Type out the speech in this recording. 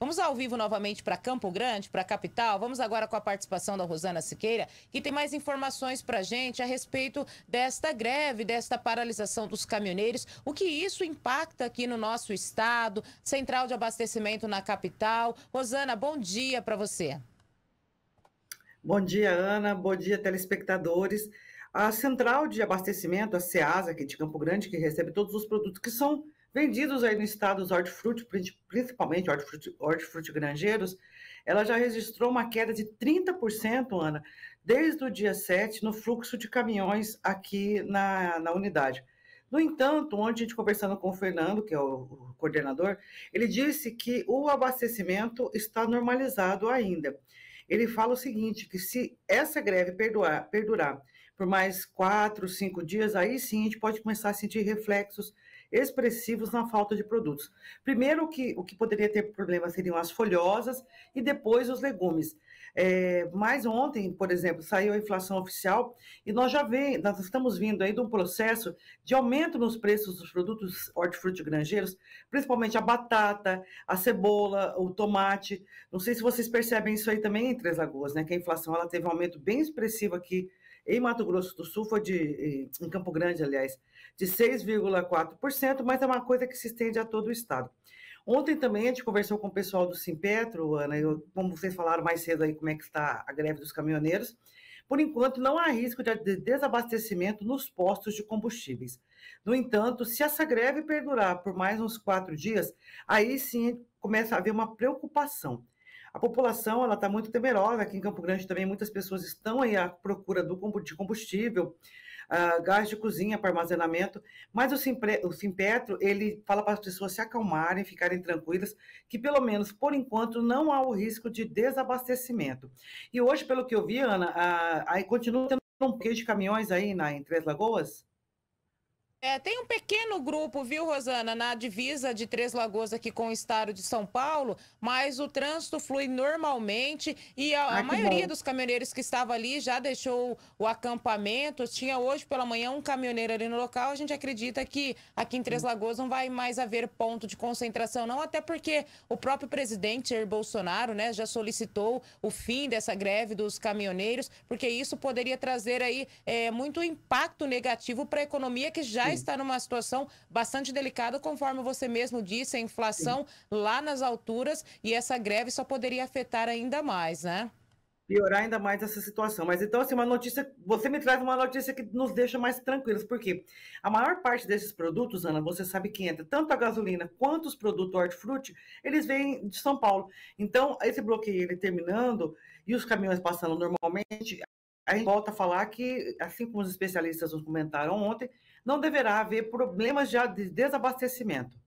Vamos ao vivo novamente para Campo Grande, para a capital. Vamos agora com a participação da Rosana Siqueira, que tem mais informações para a gente a respeito desta greve, desta paralisação dos caminhoneiros. O que isso impacta aqui no nosso estado, central de abastecimento na capital. Rosana, bom dia para você. Bom dia, Ana. Bom dia, telespectadores. A central de abastecimento, a SEASA, aqui de Campo Grande, que recebe todos os produtos que são Vendidos aí no estado os hortifruti, principalmente hortifruti, hortifruti granjeiros, ela já registrou uma queda de 30%, Ana, desde o dia 7, no fluxo de caminhões aqui na, na unidade. No entanto, ontem a gente conversando com o Fernando, que é o coordenador, ele disse que o abastecimento está normalizado ainda. Ele fala o seguinte, que se essa greve perdurar por mais quatro, cinco dias, aí sim a gente pode começar a sentir reflexos expressivos na falta de produtos. Primeiro, o que, o que poderia ter problema seriam as folhosas e depois os legumes. É, mas ontem, por exemplo, saiu a inflação oficial e nós já vem, nós estamos vindo aí de um processo de aumento nos preços dos produtos hortifruti granjeiros, principalmente a batata, a cebola, o tomate. Não sei se vocês percebem isso aí também em Três Lagoas, né? Que a inflação ela teve um aumento bem expressivo aqui em Mato Grosso do Sul foi de, em Campo Grande, aliás, de 6,4%, mas é uma coisa que se estende a todo o estado. Ontem também a gente conversou com o pessoal do Simpetro, Ana, eu, como vocês falaram mais cedo aí como é que está a greve dos caminhoneiros. Por enquanto, não há risco de desabastecimento nos postos de combustíveis. No entanto, se essa greve perdurar por mais uns quatro dias, aí sim começa a haver uma preocupação. A população ela está muito temerosa. Aqui em Campo Grande também muitas pessoas estão aí à procura do de combustível, uh, gás de cozinha para armazenamento. Mas o, Simpetro ele fala para as pessoas se acalmarem, ficarem tranquilas, que pelo menos por enquanto não há o risco de desabastecimento. E hoje, pelo que eu vi, Ana, uh, aí continua tendo um queijo de caminhões aí na, em Três Lagoas? É, tem um pequeno grupo, viu, Rosana, na divisa de Três Lagoas aqui com o estado de São Paulo, mas o trânsito flui normalmente e a, ah, a maioria bom. dos caminhoneiros que estava ali já deixou o acampamento. Tinha hoje pela manhã um caminhoneiro ali no local. A gente acredita que aqui em Três hum. Lagoas não vai mais haver ponto de concentração, não, até porque o próprio presidente Jair Bolsonaro né, já solicitou o fim dessa greve dos caminhoneiros, porque isso poderia trazer aí é, muito impacto negativo para a economia que já está numa situação bastante delicada, conforme você mesmo disse, a inflação Sim. lá nas alturas e essa greve só poderia afetar ainda mais, né? Piorar ainda mais essa situação. Mas então, assim, uma notícia. Você me traz uma notícia que nos deixa mais tranquilos, porque a maior parte desses produtos, Ana, você sabe que entra tanto a gasolina quanto os produtos hortifruti, eles vêm de São Paulo. Então, esse bloqueio ele terminando e os caminhões passando normalmente, a gente volta a falar que, assim como os especialistas nos comentaram ontem, não deverá haver problemas de desabastecimento.